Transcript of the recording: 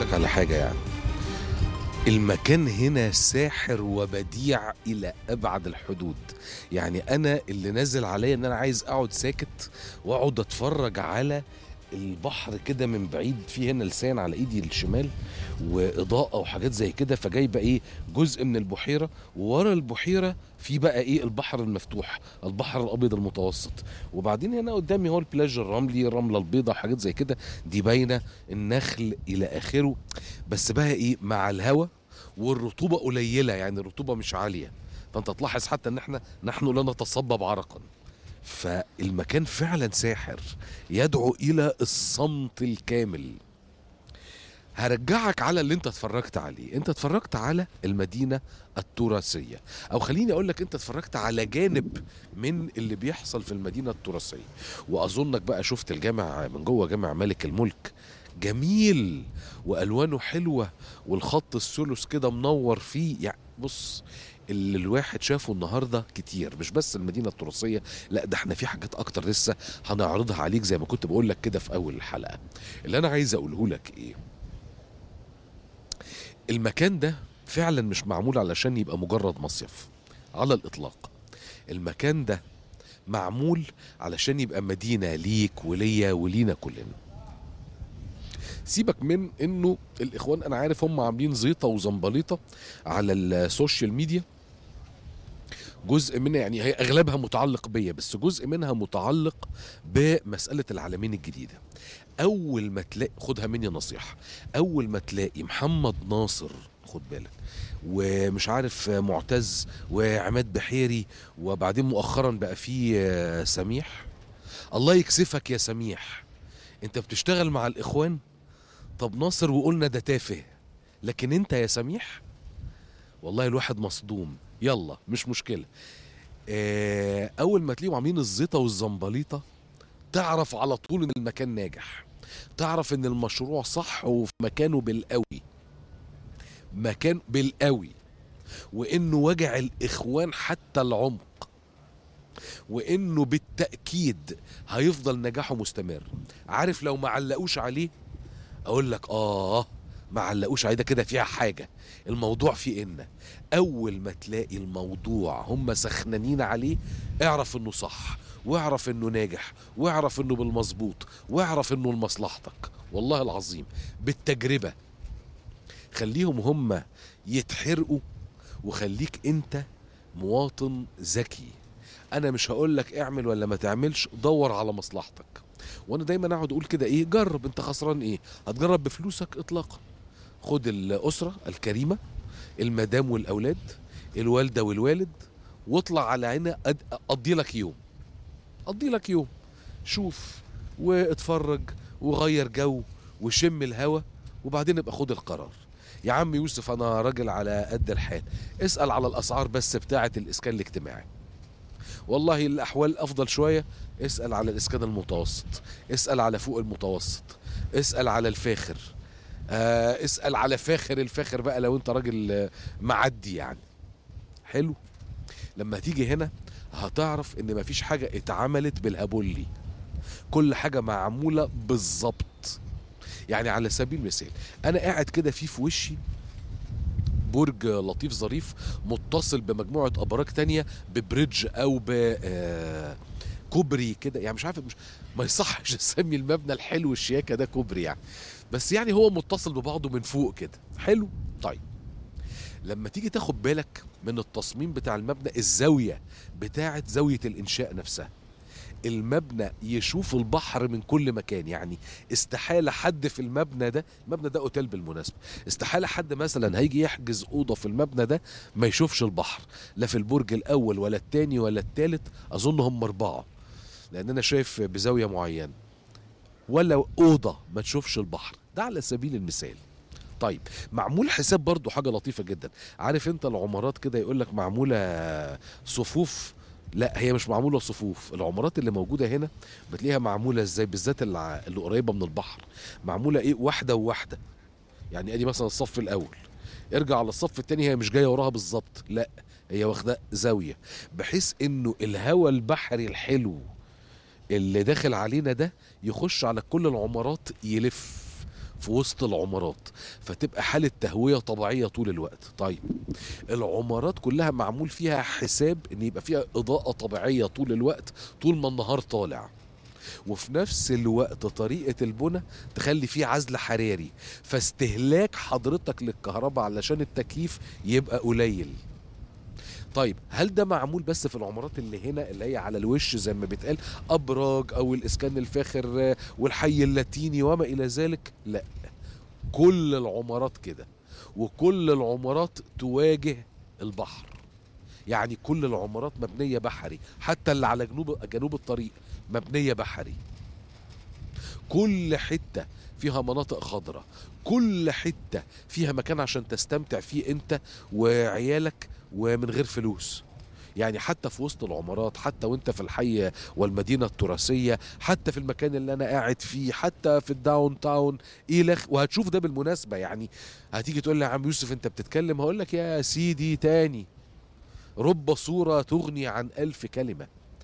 لك على حاجه يعني المكان هنا ساحر وبديع الى ابعد الحدود يعني انا اللي نازل عليا ان انا عايز اقعد ساكت واقعد اتفرج على البحر كده من بعيد في هنا لسان على ايدي الشمال واضاءه وحاجات زي كده فجايبه ايه جزء من البحيره وورا البحيره في بقى ايه البحر المفتوح البحر الابيض المتوسط وبعدين هنا قدامي هو البلاج الرملي الرمله البيضاء حاجات زي كده دي باينه النخل الى اخره بس بقى ايه مع الهواء والرطوبه قليله يعني الرطوبه مش عاليه فانت تلاحظ حتى ان احنا نحن لا نتصبب عرقا فالمكان فعلا ساحر يدعو الى الصمت الكامل هرجعك على اللي انت اتفرجت عليه انت اتفرجت على المدينه التراثيه او خليني اقول لك انت اتفرجت على جانب من اللي بيحصل في المدينه التراثيه واظنك بقى شفت الجامع من جوه جامع ملك الملك جميل والوانه حلوه والخط الثلث كده منور فيه يعني بص اللي الواحد شافه النهارده كتير مش بس المدينه التراثيه لا ده احنا في حاجات اكتر لسه هنعرضها عليك زي ما كنت بقول لك كده في اول الحلقه اللي انا عايز اقوله لك ايه المكان ده فعلا مش معمول علشان يبقى مجرد مصيف على الاطلاق المكان ده معمول علشان يبقى مدينه ليك وليا ولينا كلنا سيبك من انه الاخوان انا عارف هم عاملين زيطه وزنبليطه على السوشيال ميديا جزء منها يعني هي اغلبها متعلق بيا بس جزء منها متعلق بمساله العالمين الجديده اول ما تلاقي خدها مني نصيحه اول ما تلاقي محمد ناصر خد بالك ومش عارف معتز وعماد بحيري وبعدين مؤخرا بقى في آه، سميح الله يكسفك يا سميح انت بتشتغل مع الاخوان طب ناصر وقلنا ده تافه لكن انت يا سميح والله الواحد مصدوم يلا مش مشكله آه اول ما تلاقيهم عاملين الزيطه والزنبليطه تعرف على طول ان المكان ناجح تعرف ان المشروع صح وفي مكانه بالقوي مكان بالقوي وانه وجع الاخوان حتى العمق وانه بالتاكيد هيفضل نجاحه مستمر عارف لو ما علقوش عليه اقول لك اه ما علقوش عايده كده فيها حاجه الموضوع في ان اول ما تلاقي الموضوع هم سخنانين عليه اعرف انه صح واعرف انه ناجح واعرف انه بالمظبوط واعرف انه لمصلحتك والله العظيم بالتجربه خليهم هم يتحرقوا وخليك انت مواطن ذكي انا مش هقول لك اعمل ولا ما تعملش دور على مصلحتك وانا دايما اقعد اقول كده ايه جرب انت خسران ايه هتجرب بفلوسك اطلاقا خد الأسرة الكريمة المدام والأولاد الوالدة والوالد واطلع على هنا قضي لك يوم قضي لك يوم شوف واتفرج وغير جو وشم الهوا وبعدين ابقى خد القرار يا عم يوسف انا راجل على قد الحال اسال على الاسعار بس بتاعه الاسكان الاجتماعي والله الاحوال افضل شويه اسال على الاسكان المتوسط اسال على فوق المتوسط اسال على الفاخر آه اسال على فاخر الفاخر بقى لو انت راجل معدي يعني حلو لما تيجي هنا هتعرف ان مفيش حاجه اتعملت بالابولي كل حاجه معموله بالظبط يعني على سبيل المثال انا قاعد كده في في وشي برج لطيف ظريف متصل بمجموعه ابراج تانية ببريدج او ب آه، كوبري كده يعني مش عارف مش ما يصحش اسمي المبنى الحلو الشياكه ده كوبري يعني بس يعني هو متصل ببعضه من فوق كده حلو طيب لما تيجي تاخد بالك من التصميم بتاع المبنى الزاويه بتاعه زاويه الانشاء نفسها المبنى يشوف البحر من كل مكان يعني استحالة حد في المبنى ده المبنى ده اوتيل بالمناسبة استحالة حد مثلا هيجي يحجز أوضة في المبنى ده ما يشوفش البحر لا في البرج الأول ولا الثاني ولا الثالث أظن هم أربعة لأن أنا شايف بزاوية معينة ولا أوضة ما تشوفش البحر ده على سبيل المثال طيب معمول حساب برضو حاجة لطيفة جدا عارف انت العمارات كده يقول لك معمولة صفوف لا هي مش معموله صفوف العمارات اللي موجوده هنا بتلاقيها معموله ازاي بالذات اللي, اللي قريبه من البحر معموله ايه واحده وواحده يعني ادي مثلا الصف الاول ارجع على الصف الثاني هي مش جايه وراها بالظبط لا هي واخده زاويه بحيث انه الهواء البحري الحلو اللي داخل علينا ده يخش على كل العمارات يلف في وسط العمارات فتبقى حاله تهويه طبيعيه طول الوقت طيب العمارات كلها معمول فيها حساب ان يبقى فيها اضاءه طبيعيه طول الوقت طول ما النهار طالع وفي نفس الوقت طريقة البنى تخلي فيه عزل حراري فاستهلاك حضرتك للكهرباء علشان التكييف يبقى قليل طيب هل ده معمول بس في العمارات اللي هنا اللي هي على الوش زي ما بيتقال ابراج او الاسكان الفاخر والحي اللاتيني وما الى ذلك لا كل العمارات كده وكل العمارات تواجه البحر يعني كل العمارات مبنيه بحري حتى اللي على جنوب جنوب الطريق مبنيه بحري كل حتة فيها مناطق خضراء كل حتة فيها مكان عشان تستمتع فيه انت وعيالك ومن غير فلوس يعني حتى في وسط العمارات حتى وانت في الحي والمدينه التراثيه حتى في المكان اللي انا قاعد فيه حتى في الداون تاون الى إيه وهتشوف ده بالمناسبه يعني هتيجي تقول لي يا عم يوسف انت بتتكلم هقول لك يا سيدي تاني رب صوره تغني عن الف كلمه